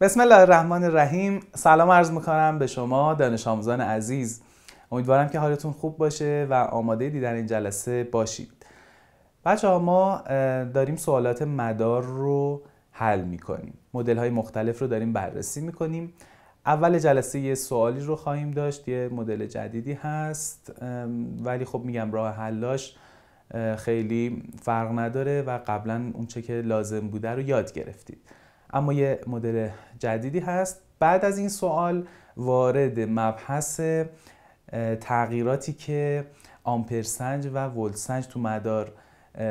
بسم الله الرحمن الرحیم سلام عرض میکنم به شما دانش آموزان عزیز امیدوارم که حالتون خوب باشه و آماده دیدن این جلسه باشید بچه ها ما داریم سوالات مدار رو حل میکنیم مدل های مختلف رو داریم بررسی میکنیم اول جلسه یه سوالی رو خواهیم داشت یه مدل جدیدی هست ولی خب میگم راه حلاش خیلی فرق نداره و قبلا چه که لازم بوده رو یاد گرفتید اما یه مدل جدیدی هست بعد از این سوال وارد مبحث تغییراتی که آمپرسنج و ولتسنج تو مدار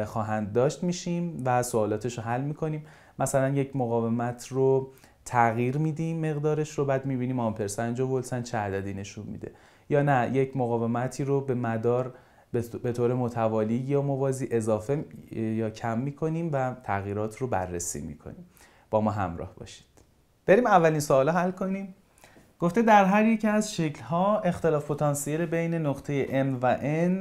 خواهند داشت میشیم و سوالاتش رو حل میکنیم مثلا یک مقاومت رو تغییر میدیم مقدارش رو بعد میبینیم آمپرسنج و ولسنج چه عددی نشون میده یا نه یک مقاومتی رو به مدار به طور متوالی یا موازی اضافه یا کم میکنیم و تغییرات رو بررسی میکنیم با ما همراه باشید بریم اولین سوال حل کنیم گفته در هر یک از ها اختلاف پتانسیل بین نقطه M و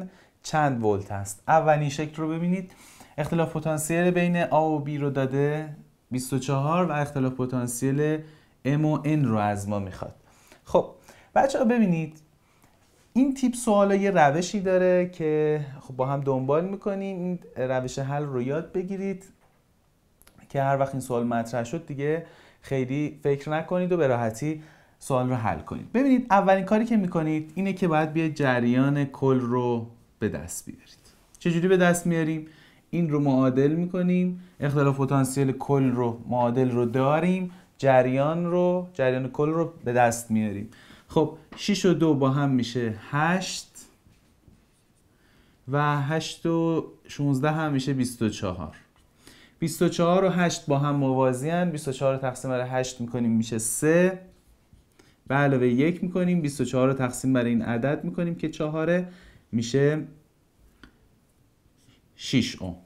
N چند ولت است اولین شکل رو ببینید اختلاف پتانسیل بین A و B رو داده 24 و اختلاف پتانسیل M و N رو از ما میخواد خب بچه ها ببینید این تیپ سوال یه روشی داره که خب با هم دنبال میکنیم این روش حل رو یاد بگیرید که هر وقت این سوال مطرح شد دیگه خیلی فکر نکنید و به راحتی سوال رو حل کنید ببینید اولین کاری که میکنید اینه که باید بیاید جریان کل رو به دست بیارید چجوری به دست میاریم این رو معادل میکنیم اختلاف پتانسیل کل رو معادل رو داریم جریان رو جریان کل رو به دست میاریم خب 6 و 2 با هم میشه 8 و 8 و 16 هم میشه 24 24 و 8 با هم موازی هن. 24 رو تقسیم بر 8 میکنیم میشه 3 به علاوه 1 میکنیم 24 رو تقسیم بر این عدد میکنیم که 4 میشه 6 اوم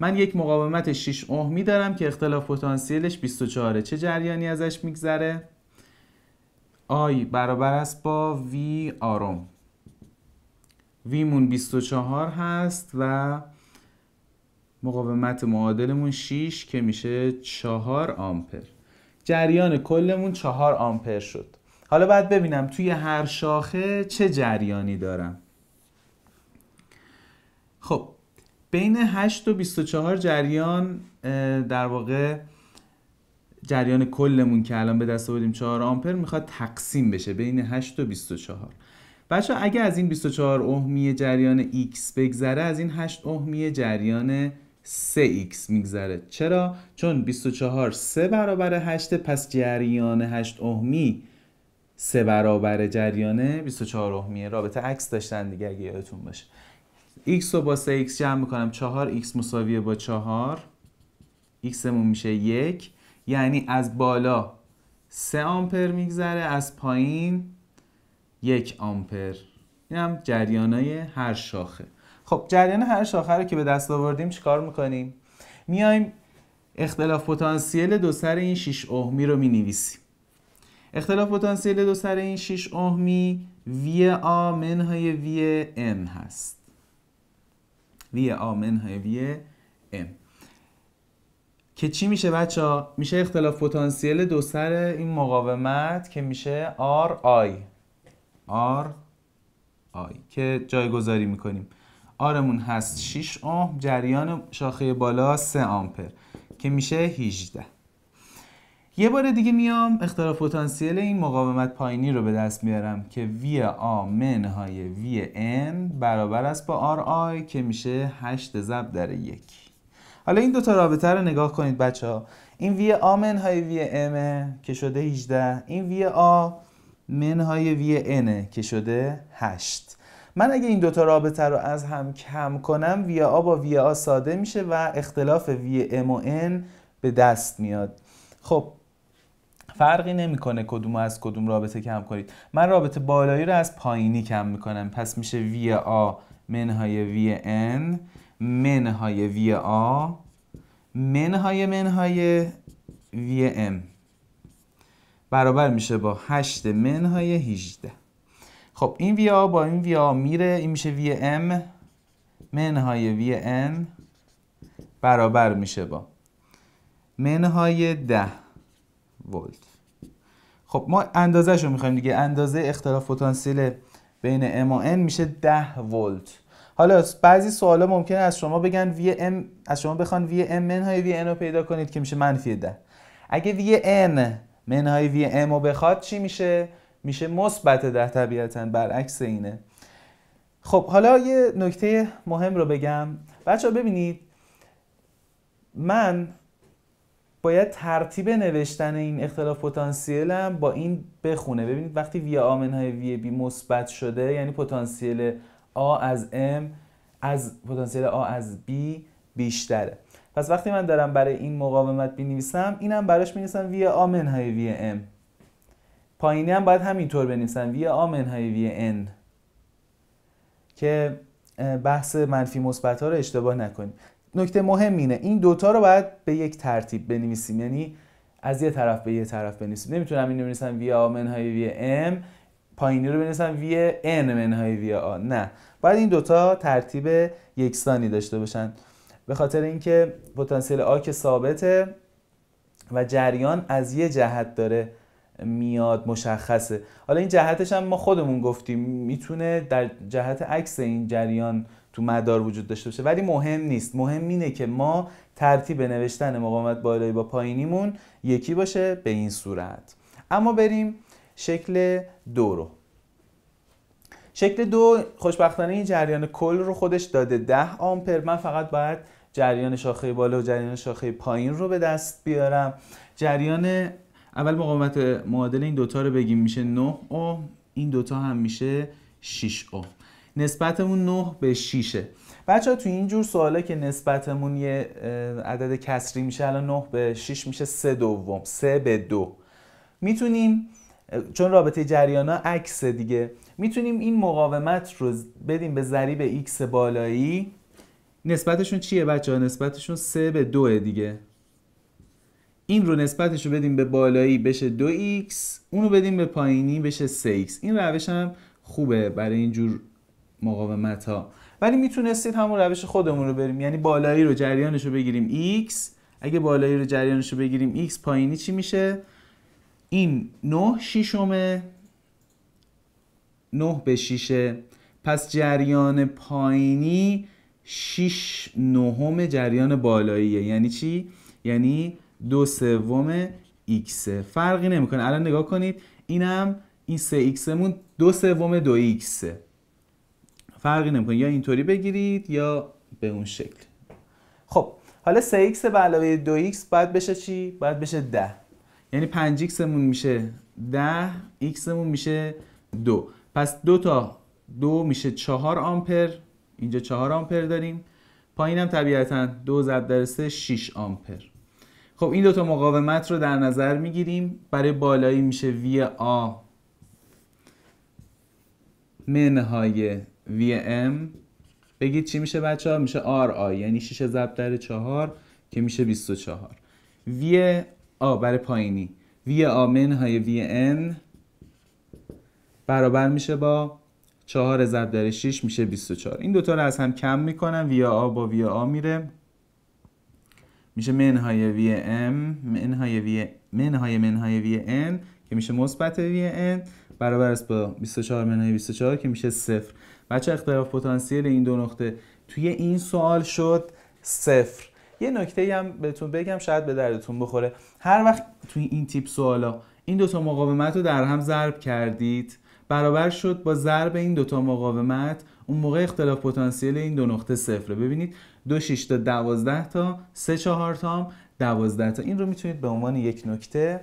من یک مقاومت 6 اوم میدارم که اختلاف پتانسیلش 24 چه جریانی ازش میگذره آی برابر است با وی آروم وی مون 24 هست و مقاومت معادلمون 6 که میشه 4 آمپر جریان کلمون 4 آمپر شد حالا بعد ببینم توی هر شاخه چه جریانی دارم خب بین 8 و 24 جریان در واقع جریان کلمون که الان به دست آوردیم 4 آمپر میخواد تقسیم بشه بین 8 و 24 بچه اگه از این 24 اهمی جریان X بگذره از این 8 اهمی جریان 3x میگذره چرا؟ چون 24 3 برابر 8 پس جریان 8 اهمی 3 برابر جریان 24 اهمیه رابطه عکس داشتن دیگه اگه یادتون باشه x رو با 3x جمع میکنم 4x مساویه با 4 x مون میشه 1 یعنی از بالا 3 آمپر میگذره از پایین 1 آمپر این هم های هر شاخه خب جریان هر شاخه رو که به دست آوردیم چیکار میکنیم میایم اختلاف پتانسیل دو سر این 6 اهمی رو مینویسیم اختلاف پتانسیل دو سر این 6 اهمی وی آ منهای وی ام هست وی آ منهای وی ام که چی میشه بچه میشه اختلاف پتانسیل دو سر این مقاومت که میشه آر آی آر آی که جایگذاری میکنیم آرمون هست 6 اوم جریان شاخه بالا 3 آمپر که میشه 18 یه بار دیگه میام اختلاف پتانسیل این مقاومت پایینی رو به دست میارم که وی آ منهای وی ام برابر است با آر آی که میشه 8 ضرب در یک حالا این دوتا رابطه رو نگاه کنید بچه ها این وی آ منهای وی ام که شده 18 این وی آ منهای وی ان که شده 8 من اگه این دوتا رابطه رو از هم کم کنم وی آ با وی آ ساده میشه و اختلاف وی ام و ان به دست میاد خب فرقی نمیکنه کدوم از کدوم رابطه کم کنید من رابطه بالایی رو از پایینی کم میکنم پس میشه وی آ منهای وی ان منهای وی آ منهای منهای وی ام برابر میشه با 8 منهای 18 خب این ویا با این ویا میره این میشه وی ام منهای وی ان برابر میشه با منهای ده ولت خب ما اندازهش رو میخوایم دیگه اندازه اختلاف پتانسیل بین ام و ان میشه ده ولت حالا بعضی سوالا ممکن از شما بگن وی از شما بخوان وی ام منهای وی ان رو پیدا کنید که میشه منفی ده اگه وی ان منهای وی ام رو بخواد چی میشه میشه مثبت ده طبیعتا برعکس اینه خب حالا یه نکته مهم رو بگم بچه ببینید من باید ترتیب نوشتن این اختلاف پتانسیلم با این بخونه ببینید وقتی وی آمن های وی بی مثبت شده یعنی پتانسیل آ از ام از پتانسیل آ از بی بیشتره پس وقتی من دارم برای این مقاومت نویسم اینم براش می‌نویسم وی آمن های وی ام پایینی هم باید همینطور بنویسن وی آ منهای وی ان که بحث منفی مثبت ها رو اشتباه نکنیم نکته مهم اینه این دوتا رو باید به یک ترتیب بنویسیم یعنی از یه طرف به یه طرف بنویسیم نمیتونم اینو بنویسم وی آ منهای وی ام پایینی رو بنویسم وی ان منهای وی آ نه باید این دوتا ترتیب یکسانی داشته باشن به خاطر اینکه پتانسیل آ که ثابته و جریان از یه جهت داره میاد مشخصه حالا این جهتش هم ما خودمون گفتیم میتونه در جهت عکس این جریان تو مدار وجود داشته باشه ولی مهم نیست مهم اینه که ما ترتیب نوشتن مقاومت بالایی با پایینیمون یکی باشه به این صورت اما بریم شکل دو رو شکل دو خوشبختانه این جریان کل رو خودش داده ده آمپر من فقط باید جریان شاخه بالا و جریان شاخه پایین رو به دست بیارم جریان اول مقاومت معادل این دوتا رو بگیم میشه 9 او این دوتا هم میشه 6 او نسبتمون 9 به 6 بچه ها تو اینجور سواله که نسبتمون یه عدد کسری میشه الان 9 به 6 میشه 3 دوم 3 به 2 میتونیم چون رابطه جریان ها عکس دیگه میتونیم این مقاومت رو بدیم به ضریب x بالایی نسبتشون چیه بچه ها؟ نسبتشون 3 به 2 دیگه این رو نسبتش رو بدیم به بالایی بشه 2x اونو بدیم به پایینی بشه 3x این روش هم خوبه برای اینجور مقاومت ها ولی میتونستید همون روش خودمون رو بریم یعنی بالایی رو جریانش رو بگیریم x اگه بالایی رو جریانش رو بگیریم x پایینی چی میشه این 9 شیشمه 9 به 6 پس جریان پایینی 6 نهم جریان بالاییه یعنی چی یعنی دو سوم x فرقی نمیکنه الان نگاه کنید اینم این سه x مون دو سوم دو x فرقی نمیکنه یا اینطوری بگیرید یا به اون شکل خب حالا سه x به علاوه دو x باید بشه چی؟ باید بشه ده یعنی 5x میشه ده x مون میشه دو پس دو تا دو میشه چهار آمپر اینجا چهار آمپر داریم پایینم طبیعتا 2 زد در 3 6 آمپر خب این تا مقاومت رو در نظر میگیریم برای بالایی میشه وی آ منهای وی ام بگید چی میشه بچه ها میشه آر آ یعنی 6 ضرب در 4 که میشه 24 وی آ برای پایینی وی آ منهای وی ان برابر میشه با 4 ضرب در 6 میشه 24 این دوتا رو از هم کم میکنم وی آ با وی آ میره میشه منهای وی ام منهای وی منهای منهای وی ان که میشه مثبت وی ان برابر است با 24 منهای 24 که میشه صفر بچه اختلاف پتانسیل این دو نقطه توی این سوال شد صفر یه نکته هم بهتون بگم شاید به دردتون بخوره هر وقت توی این تیپ سوالا این دوتا مقاومت رو در هم ضرب کردید برابر شد با ضرب این دوتا مقاومت اون موقع اختلاف پتانسیل این دو نقطه صفره ببینید دو تا دوازده تا سه چهار تا هم تا این رو میتونید به عنوان یک نکته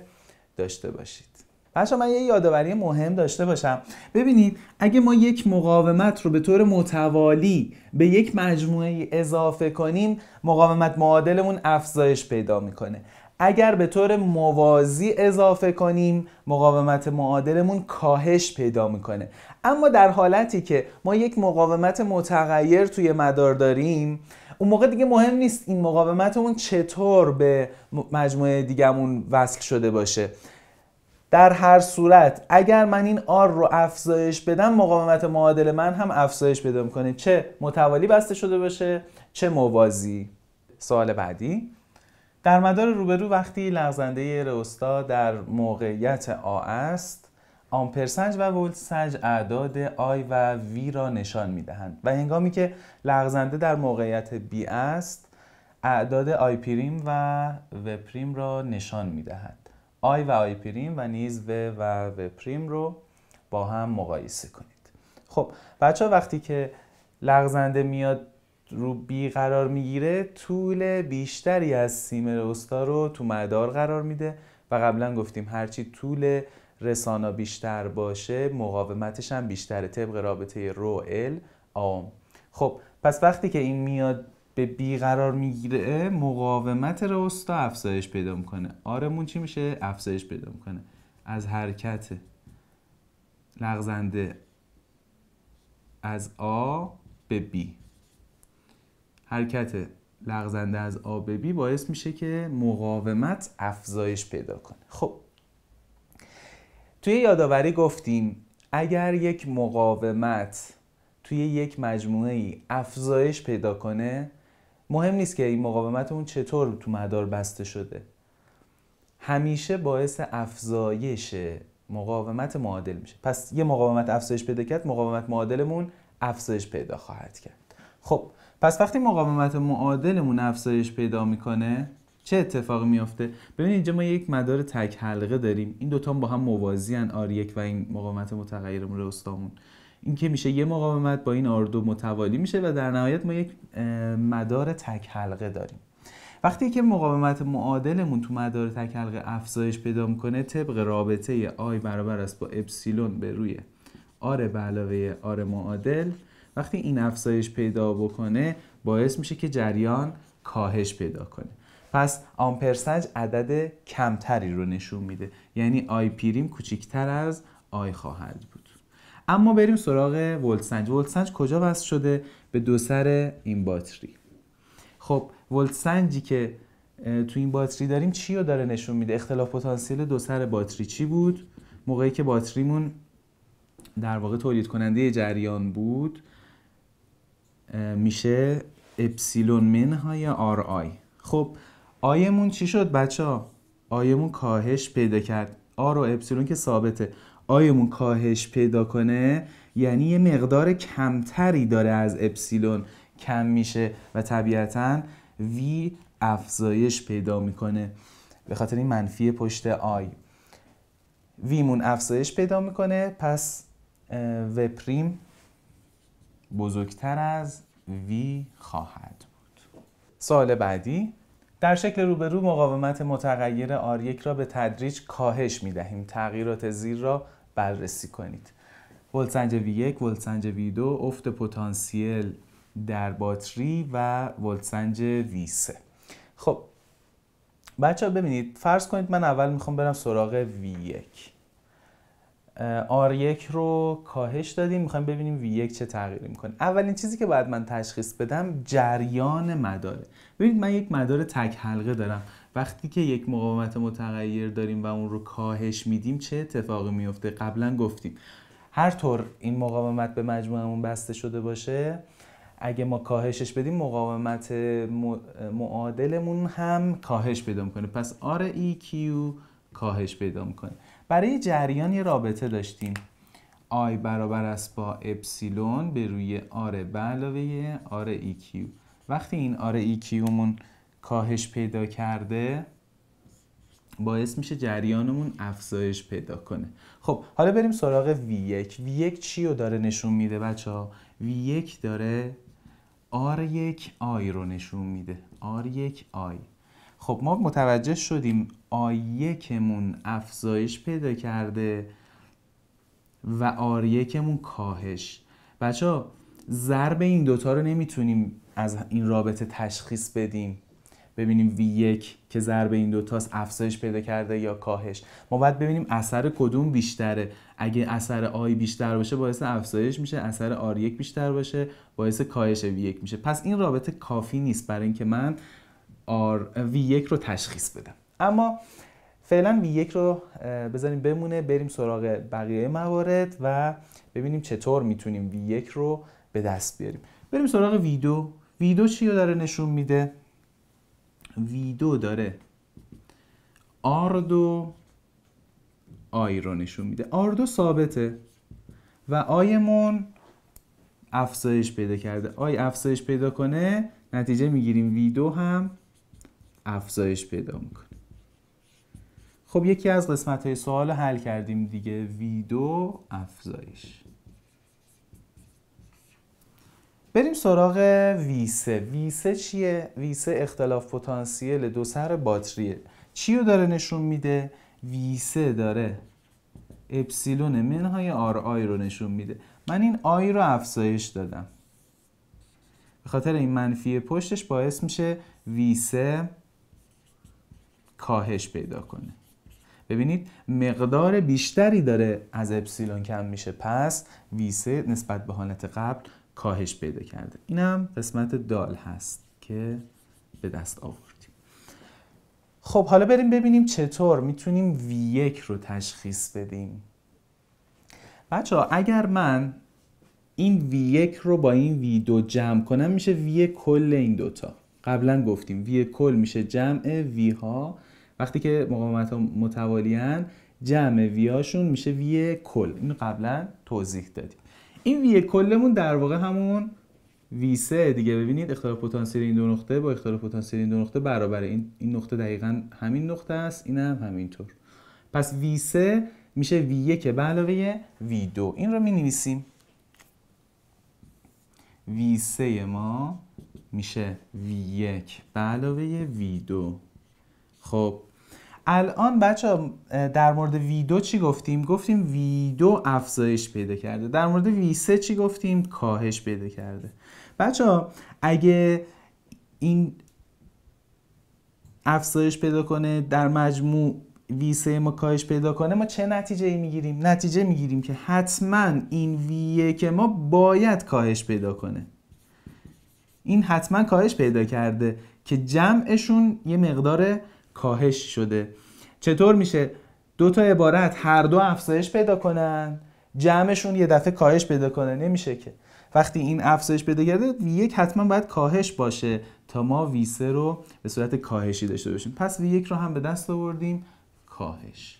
داشته باشید پس من یه یادآوری مهم داشته باشم ببینید اگه ما یک مقاومت رو به طور متوالی به یک مجموعه اضافه کنیم مقاومت معادلمون افزایش پیدا میکنه اگر به طور موازی اضافه کنیم مقاومت معادلمون کاهش پیدا میکنه اما در حالتی که ما یک مقاومت متغیر توی مدار داریم اون موقع دیگه مهم نیست این مقاومتمون چطور به مجموعه دیگهمون وصل شده باشه در هر صورت اگر من این آر رو افزایش بدم مقاومت معادل من هم افزایش پیدا میکنه چه متوالی بسته شده باشه چه موازی سوال بعدی در مدار روبرو وقتی لغزنده رستا در موقعیت آ است آمپرسنج و ولتسنج اعداد آی و وی را نشان می دهند و هنگامی که لغزنده در موقعیت بی است اعداد آی پریم و و پریم را نشان می دهند آی و آی پریم و نیز و و و پریم رو با هم مقایسه کنید خب بچه ها وقتی که لغزنده میاد رو بی قرار میگیره طول بیشتری از سیم رستا رو تو مدار قرار میده و قبلا گفتیم هرچی طول رسانا بیشتر باشه مقاومتش هم بیشتره طبق رابطه رو ال آم خب پس وقتی که این میاد به بی قرار میگیره مقاومت راستا افزایش پیدا میکنه آرمون چی میشه افزایش پیدا میکنه از حرکت لغزنده از آ به بی حرکت لغزنده از آ به بی باعث میشه که مقاومت افزایش پیدا کنه خب توی یادآوری گفتیم اگر یک مقاومت توی یک مجموعه ای افزایش پیدا کنه مهم نیست که این مقاومت اون چطور تو مدار بسته شده همیشه باعث افزایش مقاومت معادل میشه پس یه مقاومت افزایش پیدا کرد مقاومت معادلمون افزایش پیدا خواهد کرد خب پس وقتی مقاومت معادلمون افزایش پیدا میکنه چه اتفاقی میافته ببینید اینجا ما یک مدار تک حلقه داریم این دوتا با هم موازیان آر یک و این مقاومت متغیرمون رستامون این که میشه یه مقاومت با این آر دو متوالی میشه و در نهایت ما یک مدار تک حلقه داریم وقتی که مقاومت معادلمون تو مدار تک حلقه افزایش پیدا میکنه طبق رابطه آی برابر است با اپسیلون به روی آر به علاوه آر معادل وقتی این افزایش پیدا بکنه باعث میشه که جریان کاهش پیدا کنه پس آمپرسنج عدد کمتری رو نشون میده یعنی آی پیریم کوچیکتر از آی خواهد بود اما بریم سراغ ولتسنج ولتسنج کجا وصل شده به دو سر این باتری خب ولتسنجی که تو این باتری داریم چی رو داره نشون میده اختلاف پتانسیل دو سر باتری چی بود موقعی که باتریمون در واقع تولید کننده جریان بود میشه اپسیلون منهای های آر آی خب آیمون چی شد بچه ها؟ آیمون کاهش پیدا کرد آر و اپسیلون که ثابته آیمون کاهش پیدا کنه یعنی یه مقدار کمتری داره از اپسیلون کم میشه و طبیعتا وی افزایش پیدا میکنه به خاطر این منفی پشت آی ویمون افزایش پیدا میکنه پس و پریم بزرگتر از وی خواهد بود سال بعدی در شکل روبرو مقاومت متغیر R1 را به تدریج کاهش می دهیم. تغییرات زیر را بررسی کنید. ولسنج V1، ولتسنج V2، افت پتانسیل در باتری و ولسنج V3. خب بچه ها ببینید فرض کنید من اول میخوام برم سراغ V1 R1 رو کاهش دادیم میخوایم ببینیم V1 چه تغییری میکنه اولین چیزی که باید من تشخیص بدم جریان مداره ببینید من یک مدار تک حلقه دارم وقتی که یک مقاومت متغیر داریم و اون رو کاهش میدیم چه اتفاقی میفته قبلا گفتیم هر طور این مقاومت به مجموعمون بسته شده باشه اگه ما کاهشش بدیم مقاومت معادلمون هم کاهش پیدا میکنه پس REQ کاهش پیدا میکنه برای جریان یه رابطه داشتیم آی برابر است با اپسیلون به روی آر به علاوه آر ای کیو وقتی این آر ای کیومون کاهش پیدا کرده باعث میشه جریانمون افزایش پیدا کنه خب حالا بریم سراغ V1 V1 چی رو داره نشون میده بچه ها V1 داره R1 آی رو نشون میده R1 آی خب ما متوجه شدیم آیکمون افزایش پیدا کرده و آریکمون کاهش بچه ها ضرب این دوتا رو نمیتونیم از این رابطه تشخیص بدیم ببینیم V1 که ضرب این دوتاست افزایش پیدا کرده یا کاهش ما باید ببینیم اثر کدوم بیشتره اگه اثر آی بیشتر باشه باعث افزایش میشه اثر آر یک بیشتر باشه باعث کاهش V1 میشه پس این رابطه کافی نیست برای اینکه من آر V1 رو تشخیص بدم اما فعلا V1 رو بذاریم بمونه بریم سراغ بقیه موارد و ببینیم چطور میتونیم V1 رو به دست بیاریم بریم سراغ ویدو. 2 چی رو داره نشون میده ویدو داره آردو دو آی رو نشون میده آردو ثابته و آیمون افزایش پیدا کرده آی افزایش پیدا کنه نتیجه میگیریم ویدو هم افزایش پیدا میکنه خب یکی از قسمت های سوال حل کردیم دیگه ویدو افزایش بریم سراغ ویسه ویسه چیه؟ ویسه اختلاف پتانسیل دو سر باتریه چی رو داره نشون میده؟ ویسه داره اپسیلون منهای آر آی رو نشون میده من این آی رو افزایش دادم به خاطر این منفی پشتش باعث میشه ویسه کاهش پیدا کنه ببینید مقدار بیشتری داره از اپسیلون کم میشه پس ویسه نسبت به حالت قبل کاهش پیدا کرده اینم قسمت دال هست که به دست آوردیم خب حالا بریم ببینیم چطور میتونیم وی یک رو تشخیص بدیم بچه ها اگر من این وی 1 رو با این وی دو جمع کنم میشه وی کل این دوتا قبلا گفتیم وی کل میشه جمع وی ها وقتی که مقاومت ها هن جمع ویاشون میشه وی کل اینو قبلا توضیح دادیم این وی کلمون در واقع همون وی سه دیگه ببینید اختلاف پتانسیل این دو نقطه با اختلاف پتانسیل این دو نقطه برابر این این نقطه دقیقا همین نقطه است اینم هم همینطور پس وی سه میشه وی یک به علاوه وی دو این رو می نویسیم وی سه ما میشه وی یک به علاوه وی دو خب الان بچه در مورد ویدو چی گفتیم؟ گفتیم ویدو افزایش پیدا کرده در مورد ویسه چی گفتیم؟ کاهش پیدا کرده بچه اگه این افزایش پیدا کنه در مجموع وی ما کاهش پیدا کنه ما چه نتیجه ای میگیریم؟ نتیجه میگیریم که حتما این ویه که ما باید کاهش پیدا کنه این حتما کاهش پیدا کرده که جمعشون یه مقدار کاهش شده چطور میشه دو تا عبارت هر دو افزایش پیدا کنن جمعشون یه دفعه کاهش پیدا کنه نمیشه که وقتی این افزایش پیدا کرده یک حتما باید کاهش باشه تا ما ویسه رو به صورت کاهشی داشته باشیم پس وی یک رو هم به دست آوردیم کاهش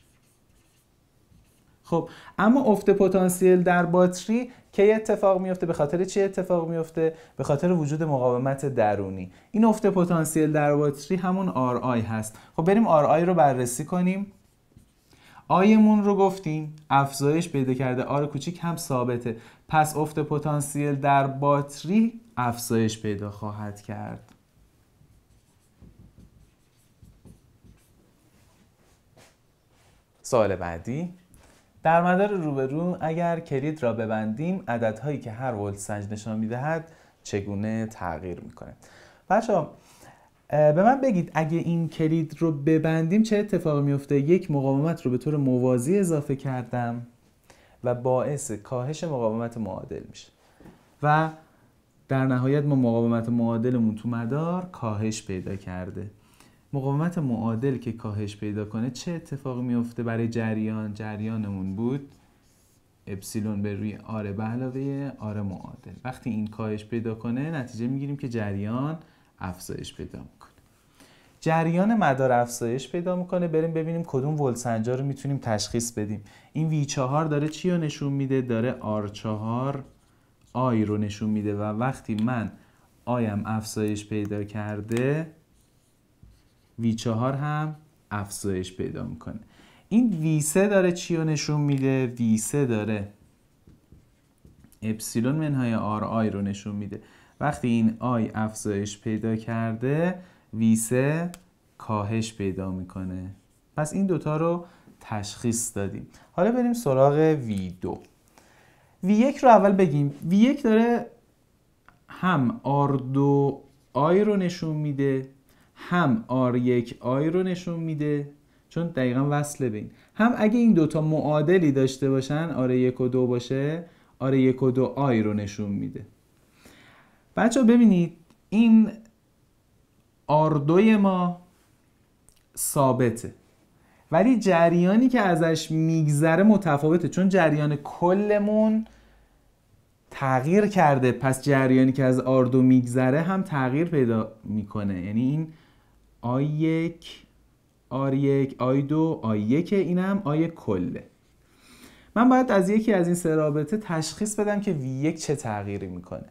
خب اما افت پتانسیل در باتری کی اتفاق میفته به خاطر چی اتفاق میفته به خاطر وجود مقاومت درونی این افت پتانسیل در باتری همون آر آی هست خب بریم آر آی رو بررسی کنیم آیمون رو گفتیم افزایش پیدا کرده آر کوچیک هم ثابته پس افت پتانسیل در باتری افزایش پیدا خواهد کرد سوال بعدی در مدار روبرو اگر کلید را ببندیم عددهایی که هر سنج نشان میدهد چگونه تغییر میکنه بچه به من بگید اگه این کلید رو ببندیم چه اتفاقی میفته یک مقاومت رو به طور موازی اضافه کردم و باعث کاهش مقاومت معادل میشه و در نهایت ما مقاومت معادلمون تو مدار کاهش پیدا کرده مقاومت معادل که کاهش پیدا کنه چه اتفاقی میفته برای جریان جریانمون بود اپسیلون به روی آره به علاوه آره معادل وقتی این کاهش پیدا کنه نتیجه میگیریم که جریان افزایش پیدا میکنه جریان مدار افزایش پیدا میکنه بریم ببینیم کدوم ولسنجا رو میتونیم تشخیص بدیم این V4 داره چی رو نشون میده داره آر 4 آی رو نشون میده و وقتی من آیم افزایش پیدا کرده V4 هم افزایش پیدا میکنه این V3 داره چی رو نشون میده؟ V3 داره اپسیلون منهای آر I رو نشون میده وقتی این I افزایش پیدا کرده V3 کاهش پیدا میکنه پس این دوتا رو تشخیص دادیم حالا بریم سراغ V2 V1 رو اول بگیم V1 داره هم R2 I رو نشون میده هم R1 I رو نشون میده چون دقیقا وصله به این هم اگه این دوتا معادلی داشته باشن R1 و 2 باشه R1 و 2 I رو نشون میده بچه ببینید این R2 ما ثابته ولی جریانی که ازش میگذره متفاوته چون جریان کلمون تغییر کرده پس جریانی که از آردو میگذره هم تغییر پیدا میکنه یعنی این آی یک، آر1 آی2 آی یک اینم آی کله من باید از یکی از این سه رابطه تشخیص بدم که v یک چه تغییری میکنه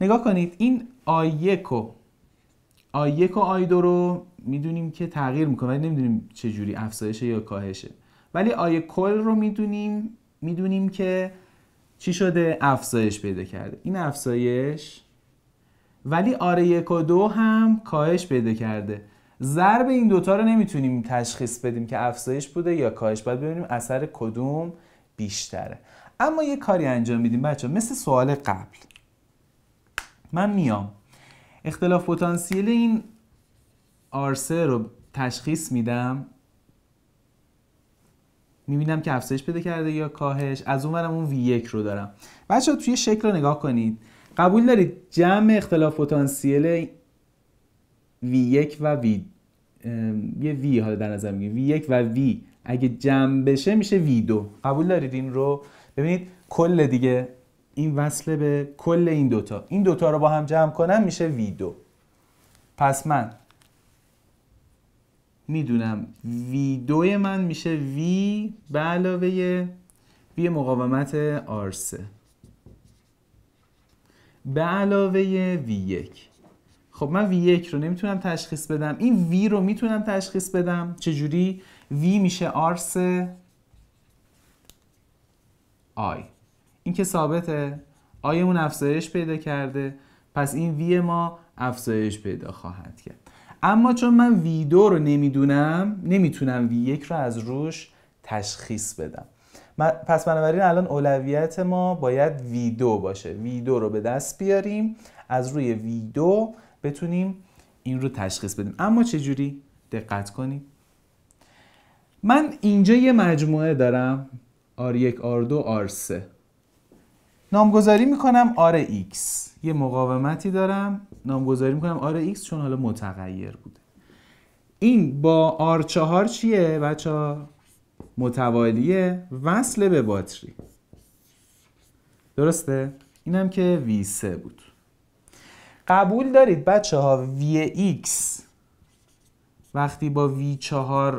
نگاه کنید این آی یک و آی1 و رو میدونیم که تغییر میکنه ولی نمیدونیم چه جوری افزایشه یا کاهشه ولی آی کل رو میدونیم میدونیم که چی شده افزایش پیدا کرده این افزایش ولی آره یک و دو هم کاهش پیدا کرده ضرب این دوتا رو نمیتونیم تشخیص بدیم که افزایش بوده یا کاهش باید ببینیم اثر کدوم بیشتره اما یه کاری انجام میدیم بچه مثل سوال قبل من میام اختلاف پتانسیل این آرسه رو تشخیص میدم میبینم که افزایش پیدا کرده یا کاهش از اون اون V1 رو دارم بچه توی شکل رو نگاه کنید قبول دارید جمع اختلاف پتانسیل V1 و V یه V حالا در نظر میگیم V1 و V اگه جمع بشه میشه V2 قبول دارید این رو ببینید کل دیگه این وصله به کل این دوتا این دوتا رو با هم جمع کنم میشه V2 پس من میدونم V2 من میشه V به علاوه V مقاومت R3 به علاوه V1 خب من V1 رو نمیتونم تشخیص بدم این V رو میتونم تشخیص بدم چجوری V میشه آرس آی این که ثابته آیمون افزایش پیدا کرده پس این وی ما افزایش پیدا خواهد کرد اما چون من وی دو رو نمیدونم نمیتونم وی 1 رو از روش تشخیص بدم پس بنابراین الان اولویت ما باید ویدو باشه ویدو رو به دست بیاریم از روی ویدو بتونیم این رو تشخیص بدیم اما چجوری دقت کنیم من اینجا یه مجموعه دارم R1, R2, R3 نامگذاری میکنم RX یه مقاومتی دارم نامگذاری میکنم RX چون حالا متغیر بوده این با R4 چیه بچه متوالی وصل به باتری درسته؟ اینم که V3 بود قبول دارید بچه ها VX وقتی با V4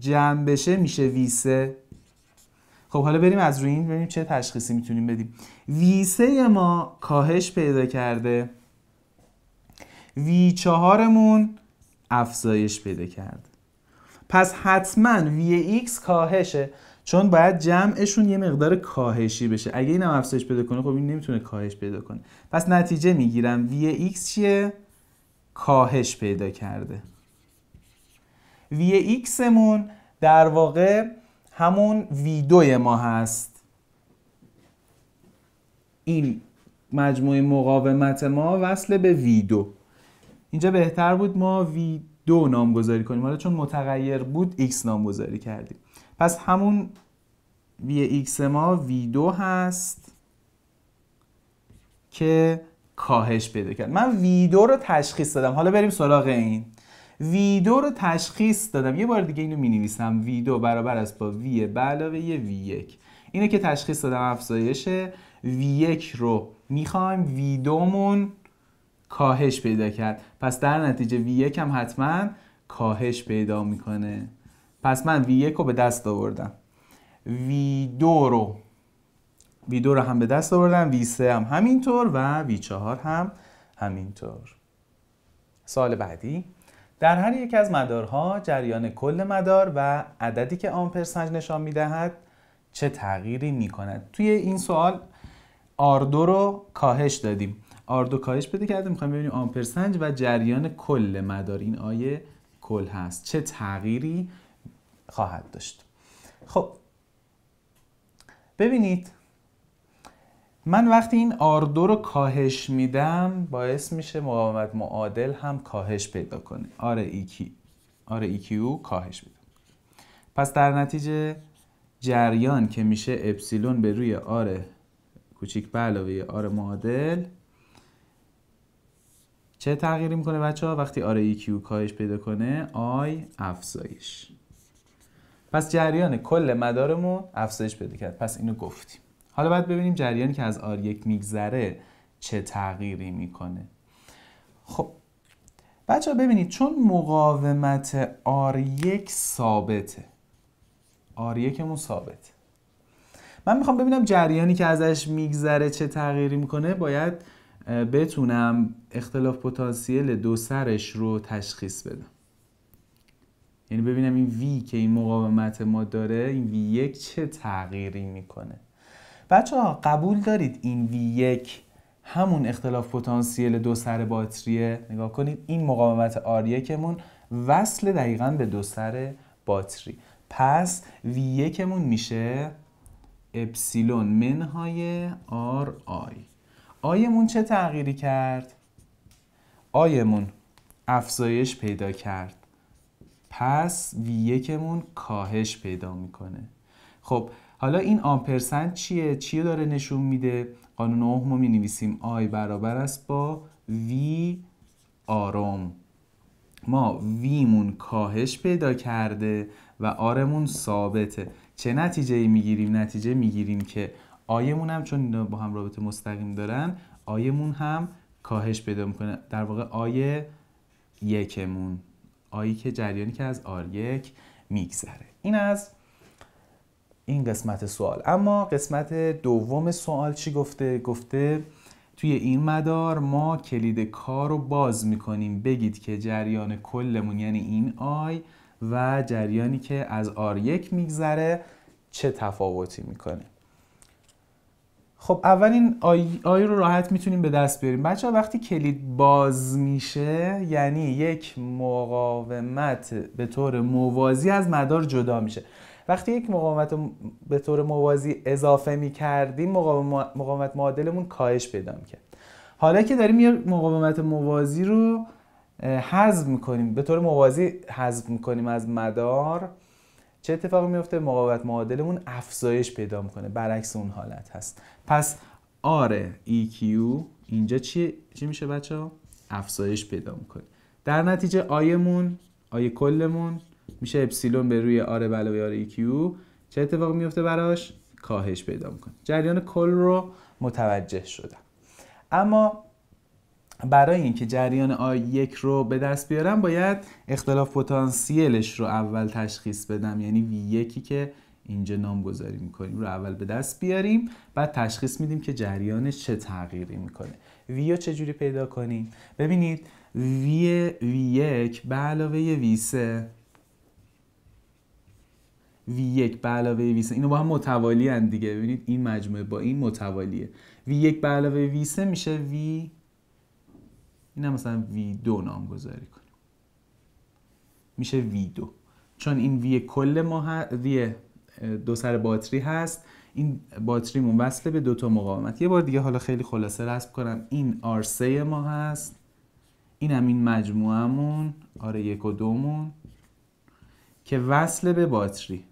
جمع بشه میشه V3 خب حالا بریم از روی این ببینیم چه تشخیصی میتونیم بدیم V3 ما کاهش پیدا کرده V4 افزایش پیدا کرده پس حتما Vx کاهشه چون باید جمعشون یه مقدار کاهشی بشه اگه اینم افزایش پیدا کنه خب این نمیتونه کاهش پیدا کنه پس نتیجه میگیرم Vx چیه کاهش پیدا کرده Vx مون در واقع همون V2 ما هست این مجموعه مقاومت ما وصل به V2 اینجا بهتر بود ما V دو نامگذاری کنیم حالا چون متغیر بود x نامگذاری کردیم پس همون وی x ما v2 هست که کاهش پیدا کرد من v2 رو تشخیص دادم حالا بریم سراغ این v2 رو تشخیص دادم یه بار دیگه اینو می‌نویسم v2 برابر است با v به علاوه یه v1 اینه که تشخیص دادم افزایش v1 رو میخوایم v2 مون کاهش پیدا کرد پس در نتیجه V1 هم حتما کاهش پیدا میکنه پس من V1 رو به دست آوردم V2 رو V2 رو هم به دست آوردم V3 هم همینطور و V4 هم همینطور سال بعدی در هر یک از مدارها جریان کل مدار و عددی که آمپرسنج نشان میدهد چه تغییری میکند توی این سوال R2 رو کاهش دادیم آر کاهش بده کرده میخوایم ببینیم آمپرسنج و جریان کل مدار این آیه کل هست چه تغییری خواهد داشت خب ببینید من وقتی این r رو کاهش میدم باعث میشه مقاومت معادل هم کاهش پیدا کنه REQ آره، ایکیو آره، کاهش میدم پس در نتیجه جریان که میشه اپسیلون به روی آر کوچیک به علاوه آر معادل چه تغییری میکنه بچه ها وقتی آر ای کیو کاهش پیدا کنه آی افزایش پس جریان کل مدارمون افزایش پیدا کرد پس اینو گفتیم حالا باید ببینیم جریانی که از آر یک میگذره چه تغییری میکنه خب بچه ها ببینید چون مقاومت آر یک ثابته آر یکمون ثابته من میخوام ببینم جریانی که ازش میگذره چه تغییری میکنه باید بتونم اختلاف پتانسیل دو سرش رو تشخیص بدم یعنی ببینم این وی که این مقاومت ما داره این وی یک چه تغییری میکنه بچه ها قبول دارید این وی یک همون اختلاف پتانسیل دو سر باتریه نگاه کنید این مقاومت آر یکمون وصل دقیقا به دو سر باتری پس وی یکمون میشه اپسیلون منهای آر آی آیمون چه تغییری کرد؟ آیمون افزایش پیدا کرد پس وی یکمون کاهش پیدا میکنه خب حالا این آمپرسند چیه؟ چی داره نشون میده؟ قانون اوه ما می نویسیم آی برابر است با وی آرام ما ویمون کاهش پیدا کرده و آرمون ثابته چه نتیجه میگیریم؟ نتیجه میگیریم که آیمون هم چون با هم رابطه مستقیم دارن آیمون هم کاهش پیدا میکنه در واقع آی یکمون آیی که جریانی که از آر یک میگذره این از این قسمت سوال اما قسمت دوم سوال چی گفته؟ گفته توی این مدار ما کلید کار رو باز میکنیم بگید که جریان کلمون یعنی این آی و جریانی که از آر یک میگذره چه تفاوتی میکنه خب اول این آی, آی رو راحت میتونیم به دست بیاریم بچه وقتی کلید باز میشه یعنی یک مقاومت به طور موازی از مدار جدا میشه وقتی یک مقاومت به طور موازی اضافه میکردیم مقاومت معادلمون کاهش پیدا میکرد حالا که داریم یک مقاومت موازی رو حذف میکنیم به طور موازی حذف میکنیم از مدار چه اتفاقی میفته مقاومت معادلمون افزایش پیدا میکنه برعکس اون حالت هست پس آر کیو اینجا چی, چی میشه بچه ها؟ افزایش پیدا میکنه در نتیجه آیمون آی کلمون میشه اپسیلون به روی آر بلاوی آر کیو چه اتفاقی میفته براش؟ کاهش پیدا میکنه جریان کل رو متوجه شدم اما برای اینکه جریان آی رو به دست بیارم باید اختلاف پتانسیلش رو اول تشخیص بدم یعنی وی یکی که اینجا نام نامگذاری میکنیم رو اول به دست بیاریم بعد تشخیص میدیم که جریانش چه تغییری میکنه وی رو چجوری پیدا کنیم ببینید وی وی یک به علاوه وی سه وی یک به علاوه وی سه اینو با هم متوالی دیگه ببینید این مجموعه با این متوالیه وی یک به علاوه وی سه میشه وی این هم مثلا V2 نامگذاری کنیم میشه وی 2 چون این وی کل ما دو سر باتری هست این باتریمون وصله به دوتا تا مقاومت یه بار دیگه حالا خیلی خلاصه رسب کنم این آر3 ما هست این هم این مجموعهمون آر یک و دومون که وصله به باتری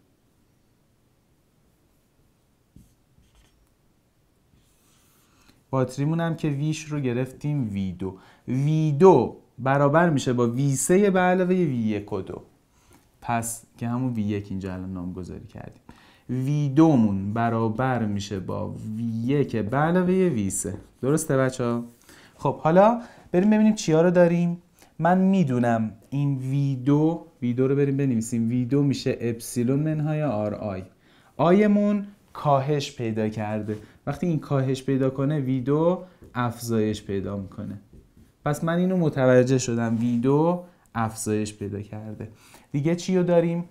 باتریمون هم که ویش رو گرفتیم وی دو V2 برابر میشه با V3 به علاوه V1 و 2 پس که همون V1 اینجا الان نامگذاری کردیم V2 مون برابر میشه با V1 به علاوه V3 درسته بچه ها؟ خب حالا بریم ببینیم چیا رو داریم من میدونم این V2 V2 رو بریم بنویسیم V2 میشه اپسیلون منهای آر آی مون کاهش پیدا کرده وقتی این کاهش پیدا کنه V2 افزایش پیدا میکنه پس من اینو متوجه شدم ویدو افزایش پیدا کرده دیگه چی رو داریم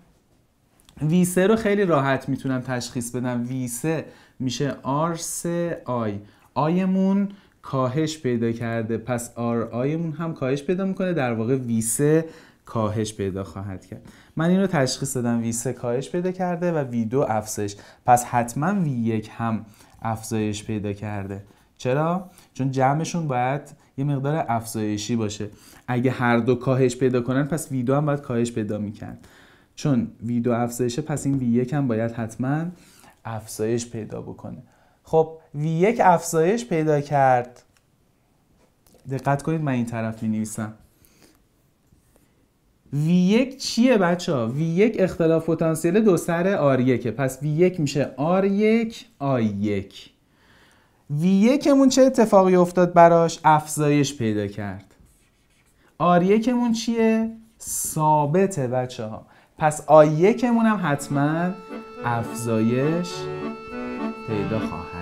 ویسه رو خیلی راحت میتونم تشخیص بدم ویسه میشه آر سه آی آیمون کاهش پیدا کرده پس آر آیمون هم کاهش پیدا میکنه در واقع ویسه کاهش پیدا خواهد کرد من این رو تشخیص دادم ویسه کاهش پیدا کرده و ویدو افزایش پس حتما وی یک هم افزایش پیدا کرده چرا؟ چون جمعشون باید یه مقدار افزایشی باشه اگه هر دو کاهش پیدا کنن پس ویدو هم باید کاهش پیدا میکرد چون ویدو افزایشه پس این وی هم باید حتما افزایش پیدا بکنه خب وی یک افزایش پیدا کرد دقت کنید من این طرف می نویسم V1 چیه بچه ها؟ V1 اختلاف پتانسیل دو سر R1 پس V1 میشه R1 I1 وی چه اتفاقی افتاد براش افزایش پیدا کرد آریکمون چیه ثابته بچه ها پس آیکمون هم حتما افزایش پیدا خواهد